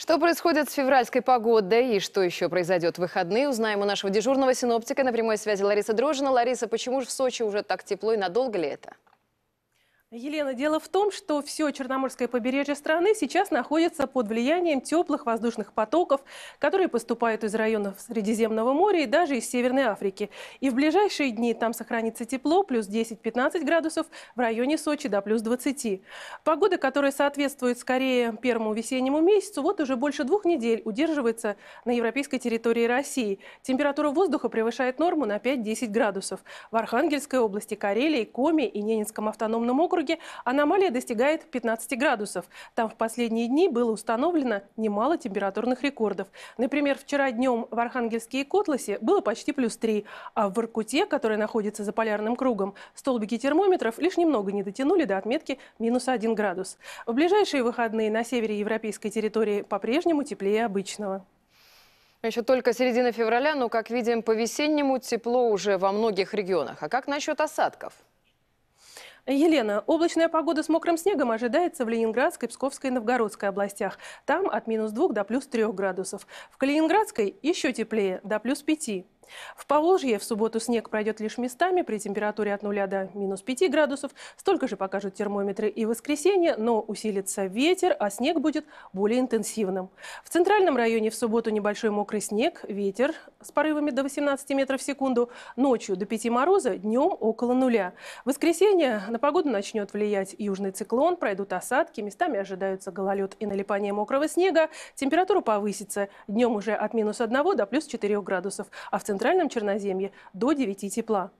Что происходит с февральской погодой и что еще произойдет в выходные, узнаем у нашего дежурного синоптика на прямой связи Лариса Дрожина. Лариса, почему же в Сочи уже так тепло и надолго ли это? Елена, дело в том, что все Черноморское побережье страны сейчас находится под влиянием теплых воздушных потоков, которые поступают из районов Средиземного моря и даже из Северной Африки. И в ближайшие дни там сохранится тепло, плюс 10-15 градусов, в районе Сочи до плюс 20. Погода, которая соответствует скорее первому весеннему месяцу, вот уже больше двух недель удерживается на европейской территории России. Температура воздуха превышает норму на 5-10 градусов. В Архангельской области, Карелии, Коми и Ненецком автономном округе Екатеринбурге аномалия достигает 15 градусов. Там в последние дни было установлено немало температурных рекордов. Например, вчера днем в Архангельске и Котласе было почти плюс 3, а в Иркуте, которая находится за полярным кругом, столбики термометров лишь немного не дотянули до отметки минус 1 градус. В ближайшие выходные на севере европейской территории по-прежнему теплее обычного. Еще только середина февраля, но, как видим, по-весеннему тепло уже во многих регионах. А как насчет осадков? Елена, облачная погода с мокрым снегом ожидается в Ленинградской, Псковской и Новгородской областях. Там от минус 2 до плюс 3 градусов. В Калининградской еще теплее, до плюс 5. В Поволжье в субботу снег пройдет лишь местами при температуре от 0 до минус 5 градусов. Столько же покажут термометры и в воскресенье, но усилится ветер, а снег будет более интенсивным. В центральном районе в субботу небольшой мокрый снег, ветер с порывами до 18 метров в секунду, ночью до 5 мороза, днем около нуля. В воскресенье на погоду начнет влиять южный циклон, пройдут осадки, местами ожидаются гололед и налипание мокрого снега. Температура повысится, днем уже от минус 1 до плюс 4 градусов, а в центральном центральном Черноземье до 9 тепла.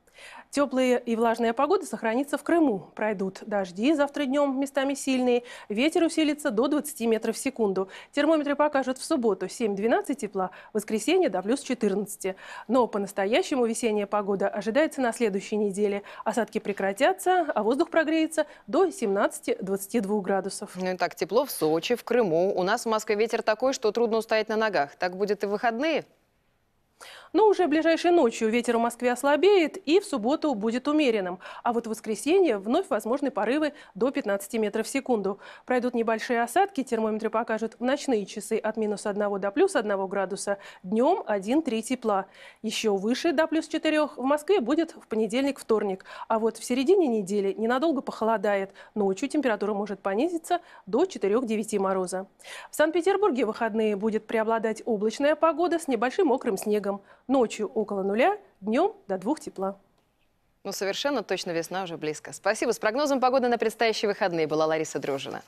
Теплая и влажная погода сохранится в Крыму. Пройдут дожди завтра днем, местами сильные. Ветер усилится до 20 метров в секунду. Термометры покажут в субботу 7-12 тепла, в воскресенье до плюс 14. Но по-настоящему весенняя погода ожидается на следующей неделе. Осадки прекратятся, а воздух прогреется до 17-22 градусов. Ну и так тепло в Сочи, в Крыму. У нас в Москве ветер такой, что трудно устоять на ногах. Так будет и в выходные? Но уже ближайшей ночью ветер в Москве ослабеет и в субботу будет умеренным. А вот в воскресенье вновь возможны порывы до 15 метров в секунду. Пройдут небольшие осадки, термометры покажут в ночные часы от минус 1 до плюс 1 градуса, днем 1-3 тепла. Еще выше до плюс 4 в Москве будет в понедельник-вторник. А вот в середине недели ненадолго похолодает. Ночью температура может понизиться до 4-9 мороза. В Санкт-Петербурге выходные будет преобладать облачная погода с небольшим мокрым снегом. Ночью около нуля, днем до двух тепла. Ну, совершенно точно весна уже близко. Спасибо. С прогнозом погоды на предстоящие выходные была Лариса Дружина.